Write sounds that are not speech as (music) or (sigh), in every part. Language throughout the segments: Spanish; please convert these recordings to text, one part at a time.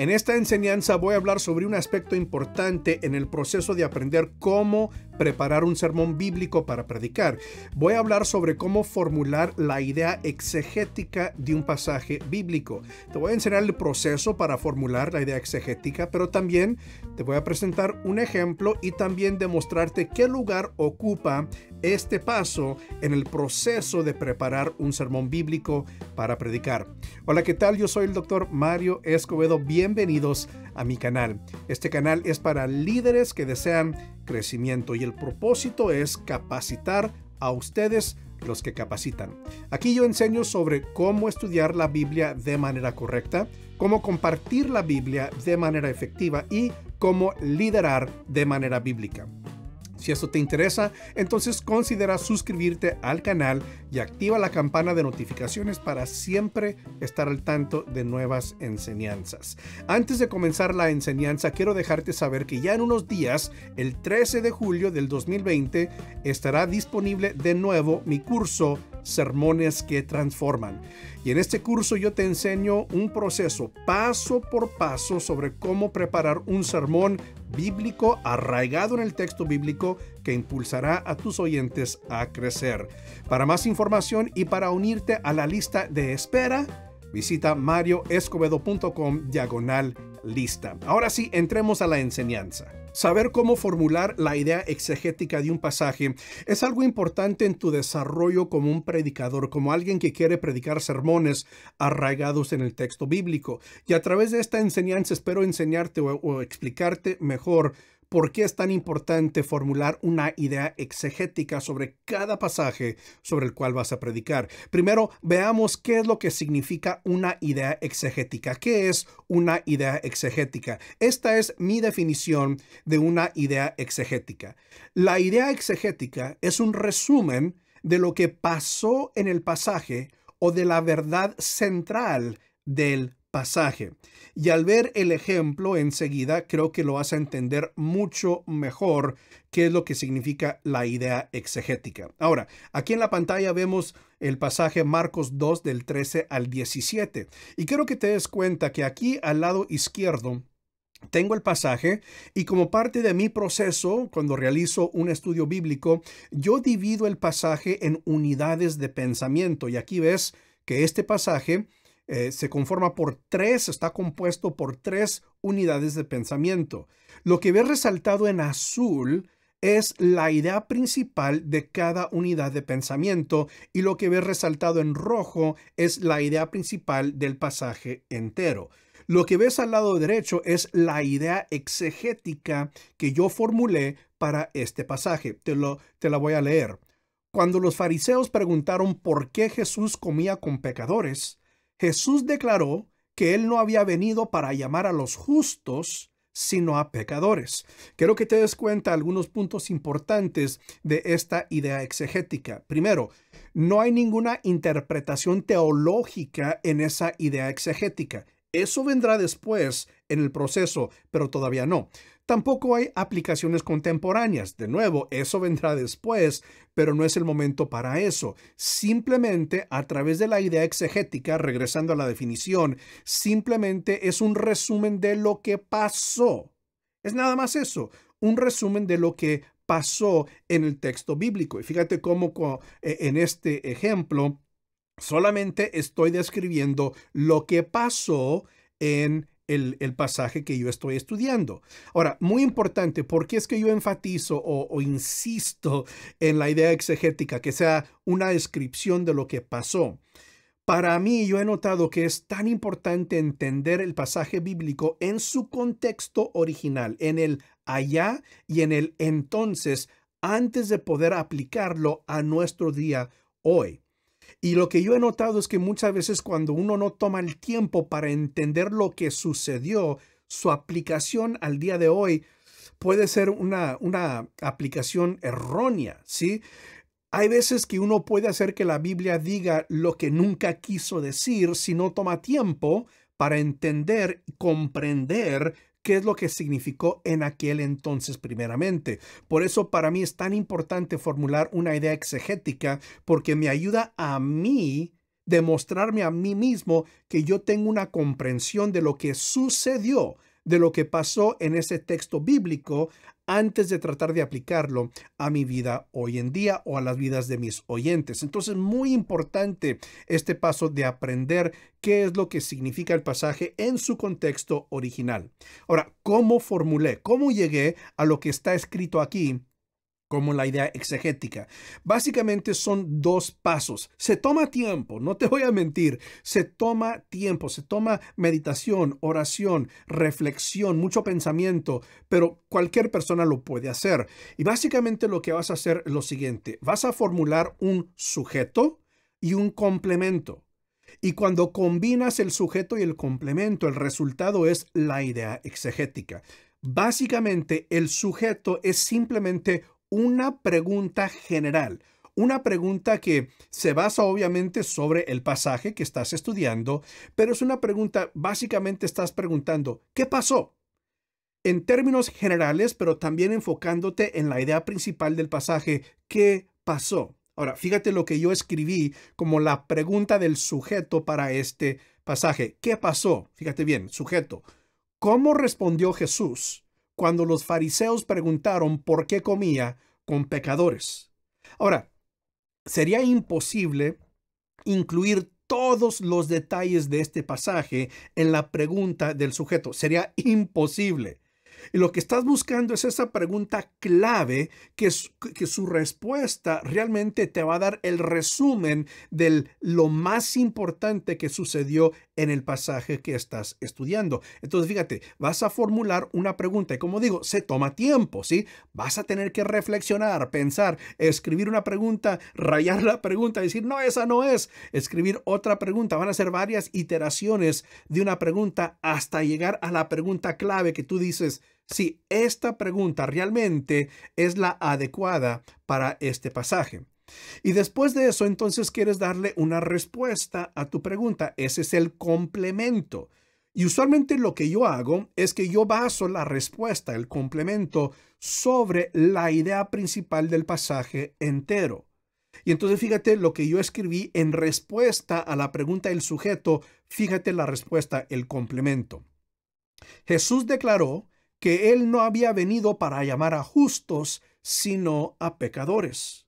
En esta enseñanza voy a hablar sobre un aspecto importante en el proceso de aprender cómo preparar un sermón bíblico para predicar. Voy a hablar sobre cómo formular la idea exegética de un pasaje bíblico. Te voy a enseñar el proceso para formular la idea exegética, pero también te voy a presentar un ejemplo y también demostrarte qué lugar ocupa este paso en el proceso de preparar un sermón bíblico para predicar. Hola, ¿qué tal? Yo soy el doctor Mario Escobedo. Bienvenidos a mi canal. Este canal es para líderes que desean crecimiento y el propósito es capacitar a ustedes los que capacitan. Aquí yo enseño sobre cómo estudiar la Biblia de manera correcta, cómo compartir la Biblia de manera efectiva y cómo liderar de manera bíblica. Si esto te interesa, entonces considera suscribirte al canal y activa la campana de notificaciones para siempre estar al tanto de nuevas enseñanzas. Antes de comenzar la enseñanza, quiero dejarte saber que ya en unos días, el 13 de julio del 2020, estará disponible de nuevo mi curso sermones que transforman. Y en este curso yo te enseño un proceso paso por paso sobre cómo preparar un sermón bíblico arraigado en el texto bíblico que impulsará a tus oyentes a crecer. Para más información y para unirte a la lista de espera, Visita marioescobedo.com diagonal lista. Ahora sí, entremos a la enseñanza. Saber cómo formular la idea exegética de un pasaje es algo importante en tu desarrollo como un predicador, como alguien que quiere predicar sermones arraigados en el texto bíblico. Y a través de esta enseñanza espero enseñarte o, o explicarte mejor por qué es tan importante formular una idea exegética sobre cada pasaje sobre el cual vas a predicar. Primero, veamos qué es lo que significa una idea exegética. ¿Qué es una idea exegética? Esta es mi definición de una idea exegética. La idea exegética es un resumen de lo que pasó en el pasaje o de la verdad central del pasaje. Y al ver el ejemplo enseguida, creo que lo vas a entender mucho mejor qué es lo que significa la idea exegética. Ahora, aquí en la pantalla vemos el pasaje Marcos 2 del 13 al 17. Y quiero que te des cuenta que aquí al lado izquierdo tengo el pasaje y como parte de mi proceso, cuando realizo un estudio bíblico, yo divido el pasaje en unidades de pensamiento. Y aquí ves que este pasaje eh, se conforma por tres, está compuesto por tres unidades de pensamiento. Lo que ves resaltado en azul es la idea principal de cada unidad de pensamiento y lo que ves resaltado en rojo es la idea principal del pasaje entero. Lo que ves al lado derecho es la idea exegética que yo formulé para este pasaje. lo, te la voy a leer. Cuando los fariseos preguntaron por qué Jesús comía con pecadores, Jesús declaró que Él no había venido para llamar a los justos, sino a pecadores. Quiero que te des cuenta algunos puntos importantes de esta idea exegética. Primero, no hay ninguna interpretación teológica en esa idea exegética. Eso vendrá después en el proceso, pero todavía no. Tampoco hay aplicaciones contemporáneas. De nuevo, eso vendrá después, pero no es el momento para eso. Simplemente a través de la idea exegética, regresando a la definición, simplemente es un resumen de lo que pasó. Es nada más eso, un resumen de lo que pasó en el texto bíblico. Y fíjate cómo e, en este ejemplo Solamente estoy describiendo lo que pasó en el, pasaje que yo estoy estudiando. Ahora, muy importante, ¿por qué es que yo enfatizo o, o, insisto en la idea exegética, que sea una descripción de lo que pasó? Para mí, yo he notado que es tan importante entender el pasaje bíblico en su contexto original, en el allá y en el entonces, antes de poder aplicarlo a nuestro día hoy. Y lo que yo he notado es que muchas veces cuando uno no toma el tiempo para entender lo que sucedió, su aplicación al día de hoy puede ser una, una aplicación errónea, ¿sí? Hay veces que uno puede hacer que la Biblia diga lo que nunca quiso decir si no toma tiempo para entender y comprender qué es lo que significó en aquel entonces primeramente. Por eso para mí es tan importante formular una idea exegética porque me ayuda a mí demostrarme a mí mismo que yo tengo una comprensión de lo que sucedió de lo que pasó en ese texto bíblico antes de tratar de aplicarlo a mi vida hoy en día o a las vidas de mis oyentes. Entonces, muy importante este paso de aprender qué es lo que significa el pasaje en su contexto original. Ahora, ¿cómo formulé? ¿Cómo llegué a lo que está escrito aquí como la idea exegética. Básicamente son dos pasos. Se toma tiempo, no te voy a mentir, se toma tiempo, se toma meditación, oración, reflexión, mucho pensamiento, pero cualquier persona lo puede hacer. Y básicamente lo que vas a hacer es lo siguiente, vas a formular un sujeto y un complemento. Y cuando combinas el sujeto y el complemento, el resultado es la idea exegética. Básicamente, el sujeto es simplemente una pregunta general, una pregunta que se basa obviamente sobre el pasaje que estás estudiando, pero es una pregunta, básicamente estás preguntando, ¿qué pasó? En términos generales, pero también enfocándote en la idea principal del pasaje, ¿qué pasó? Ahora, fíjate lo que yo escribí como la pregunta del sujeto para este pasaje. ¿Qué pasó? Fíjate bien, sujeto. ¿Cómo respondió Jesús? cuando los fariseos preguntaron por qué comía con pecadores. Ahora, sería imposible incluir todos los detalles de este pasaje en la pregunta del sujeto. Sería imposible. Y lo que estás buscando es esa pregunta clave que, su, que su respuesta realmente te va a dar el resumen de lo más importante que sucedió en el pasaje que estás estudiando. Entonces, fíjate, vas a formular una pregunta y como digo, se toma tiempo, ¿sí? Vas a tener que reflexionar, pensar, escribir una pregunta, rayar la pregunta, decir, no, esa no es, escribir otra pregunta. Van a ser varias iteraciones de una pregunta hasta llegar a la pregunta clave que tú dices, si esta pregunta realmente es la adecuada para este pasaje. Y después de eso, entonces quieres darle una respuesta a tu pregunta. Ese es el complemento. Y usualmente lo que yo hago es que yo baso la respuesta, el complemento, sobre la idea principal del pasaje entero. Y entonces fíjate lo que yo escribí en respuesta a la pregunta del sujeto, fíjate la respuesta, el complemento. Jesús declaró que él no había venido para llamar a justos, sino a pecadores.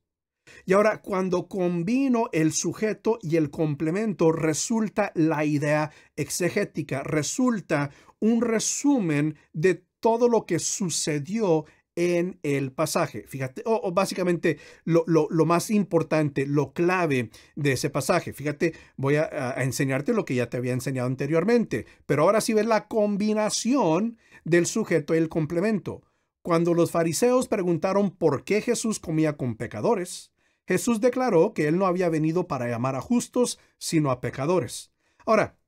Y ahora, cuando combino el sujeto y el complemento, resulta la idea exegética, resulta un resumen de todo lo que sucedió en el pasaje. Fíjate, o, básicamente lo, más importante, lo clave de ese pasaje. Fíjate, voy a, a, enseñarte lo que ya te había enseñado anteriormente, pero ahora sí ves la combinación del sujeto y el complemento. Cuando los fariseos preguntaron por qué Jesús comía con pecadores, Jesús declaró que Él no había venido para llamar a justos, sino a pecadores. Ahora,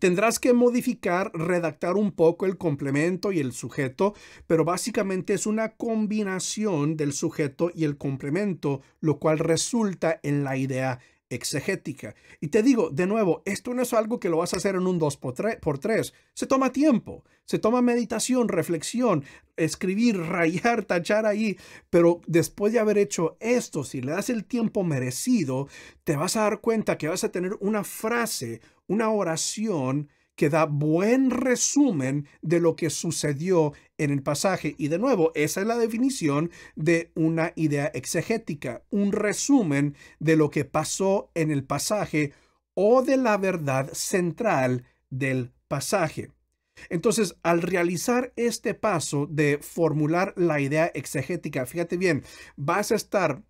Tendrás que modificar, redactar un poco el complemento y el sujeto, pero básicamente es una combinación del sujeto y el complemento, lo cual resulta en la idea exegética. Y te digo, de nuevo, esto no es algo que lo vas a hacer en un 2x3. Se toma tiempo, se toma meditación, reflexión, escribir, (laughs) rayar, tachar ahí. Pero después de haber hecho esto, si le das el tiempo merecido, te vas a dar cuenta que vas a tener una frase, una oración que da buen resumen de lo que sucedió en el pasaje. Y de nuevo, esa es la definición de una idea exegética, un resumen de lo que pasó en el pasaje o de la verdad central del pasaje. Entonces, al realizar este paso de formular la idea exegética, fíjate bien, vas a estar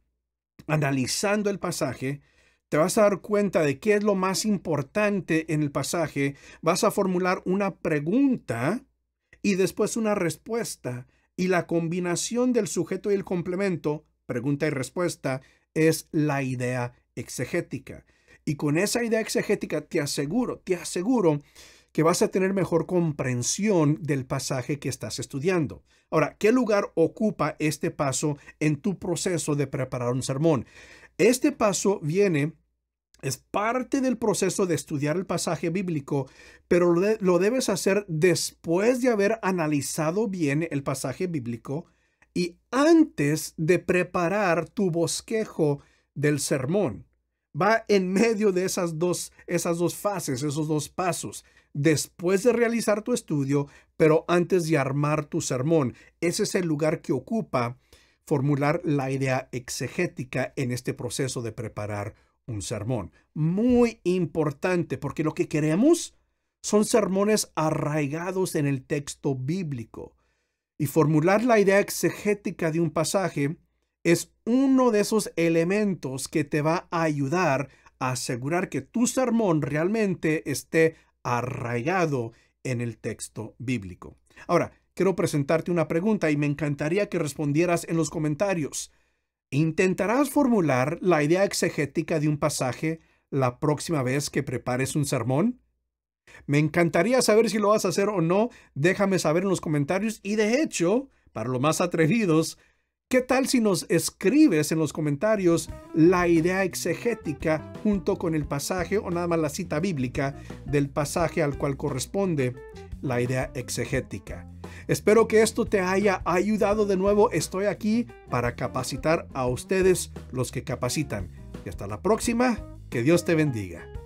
analizando el pasaje, te vas a dar cuenta de qué es lo más importante en el pasaje, vas a formular una pregunta y después una respuesta. Y la combinación del sujeto y el complemento, pregunta y respuesta, es la idea exegética. Y con esa idea exegética te aseguro, te aseguro que vas a tener mejor comprensión del pasaje que estás estudiando. Ahora, ¿qué lugar ocupa este paso en tu proceso de preparar un sermón? Este paso viene, es parte del proceso de estudiar el pasaje bíblico, pero lo, debes hacer después de haber analizado bien el pasaje bíblico y antes de preparar tu bosquejo del sermón. Va en medio de esas dos, esas dos fases, esos dos pasos después de realizar tu estudio, pero antes de armar tu sermón. Ese es el lugar que ocupa formular la idea exegética en este proceso de preparar un sermón. Muy importante, porque lo que queremos son sermones arraigados en el texto bíblico. Y formular la idea exegética de un pasaje es uno de esos elementos que te va a ayudar a asegurar que tu sermón realmente esté arraigado en el texto bíblico. Ahora, quiero presentarte una pregunta y me encantaría que respondieras en los comentarios. Intentarás formular la idea exegética de un pasaje la próxima vez que prepares un sermón? Me encantaría saber si lo vas a hacer o no. Déjame saber en los comentarios. Y de hecho, para los más atrevidos, ¿qué tal si nos escribes en los comentarios la idea exegética junto con el pasaje o nada más la cita bíblica del pasaje al cual corresponde la idea exegética? Espero que esto te haya ayudado de nuevo. Estoy aquí para capacitar a ustedes los que capacitan. Y hasta la próxima. Que Dios te bendiga.